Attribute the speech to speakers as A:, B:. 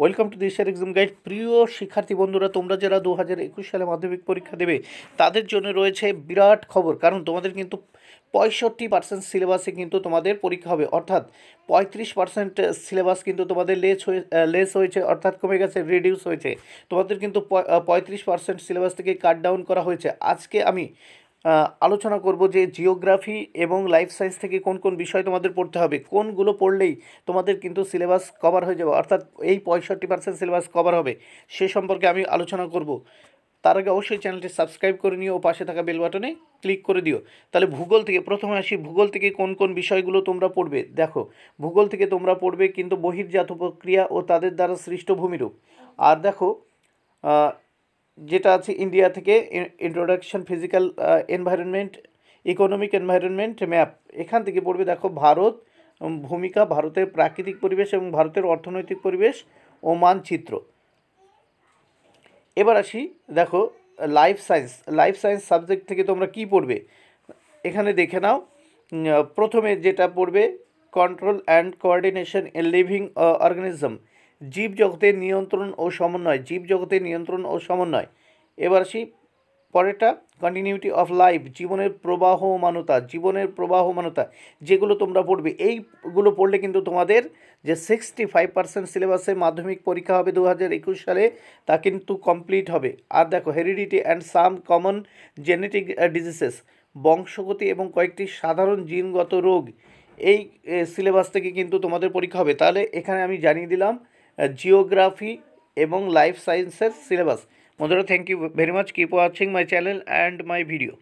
A: welcome to দিশার exam guide প্রিয় শিক্ষার্থী বন্ধুরা তোমরা যারা দু একুশ সালে মাধ্যমিক পরীক্ষা দেবে তাদের জন্য রয়েছে বিরাট খবর কারণ তোমাদের কিন্তু পঁয়ষট্টি পার্সেন্ট সিলেবাসে কিন্তু তোমাদের পরীক্ষা হবে অর্থাৎ পঁয়ত্রিশ পার্সেন্ট সিলেবাস কিন্তু তোমাদের লেস হয়ে লেস হয়েছে অর্থাৎ কমে গেছে রিডিউস হয়েছে তোমাদের কিন্তু পঁয়ত্রিশ পার্সেন্ট সিলেবাস থেকে কাট ডাউন করা হয়েছে আজকে আমি আলোচনা করব যে জিওগ্রাফি এবং লাইফ সায়েন্স থেকে কোন কোন বিষয় তোমাদের পড়তে হবে কোনগুলো পড়লেই তোমাদের কিন্তু সিলেবাস কভার হয়ে যাবে অর্থাৎ এই পঁয়ষট্টি পার্সেন্ট সিলেবাস কভার হবে সে সম্পর্কে আমি আলোচনা করব তার আগে অবশ্যই চ্যানেলটি সাবস্ক্রাইব করে নিও ও পাশে থাকা বেল বাটনে ক্লিক করে দিও তাহলে ভূগোল থেকে প্রথমে আসি ভূগোল থেকে কোন কোন বিষয়গুলো তোমরা পড়বে দেখো ভূগোল থেকে তোমরা পড়বে কিন্তু বহির্জাত প্রক্রিয়া ও তাদের দ্বারা সৃষ্ট ভূমিরূপ আর দেখো যেটা আছে ইন্ডিয়া থেকে introduction physical environment economic environment map এখান থেকে পড়বে দেখো ভারত ভূমিকা ভারতের প্রাকৃতিক পরিবেশ এবং ভারতের অর্থনৈতিক পরিবেশ ও মানচিত্র এবার আসি দেখো life science life science subject থেকে তোমরা কি পড়বে এখানে দেখে নাও প্রথমে যেটা পড়বে কন্ট্রোল অ্যান্ড কোঅর্ডিনেশন এ লিভিং অর্গানিজম জীবজগতের নিয়ন্ত্রণ ও সমন্বয় জীবজগতের নিয়ন্ত্রণ ও সমন্বয় এবার আসি পরেরটা কন্টিনিউটি অফ লাইফ জীবনের প্রবাহ মানতা জীবনের প্রবাহ মানতা যেগুলো তোমরা পড়বে এইগুলো পড়লে কিন্তু তোমাদের যে সিক্সটি ফাইভ পার্সেন্ট সিলেবাসে মাধ্যমিক পরীক্ষা হবে দু হাজার একুশ সালে তা কিন্তু কমপ্লিট হবে আর দেখো heredity and some common genetic diseases বংশগতি এবং কয়েকটি সাধারণ জিনগত রোগ এই সিলেবাস থেকে কিন্তু তোমাদের পরীক্ষা হবে তাহলে এখানে আমি জানিয়ে দিলাম जिओग्राफी ए लाइफ साइंसर सिलेबास मधुरा thank you very much keep watching my channel and my video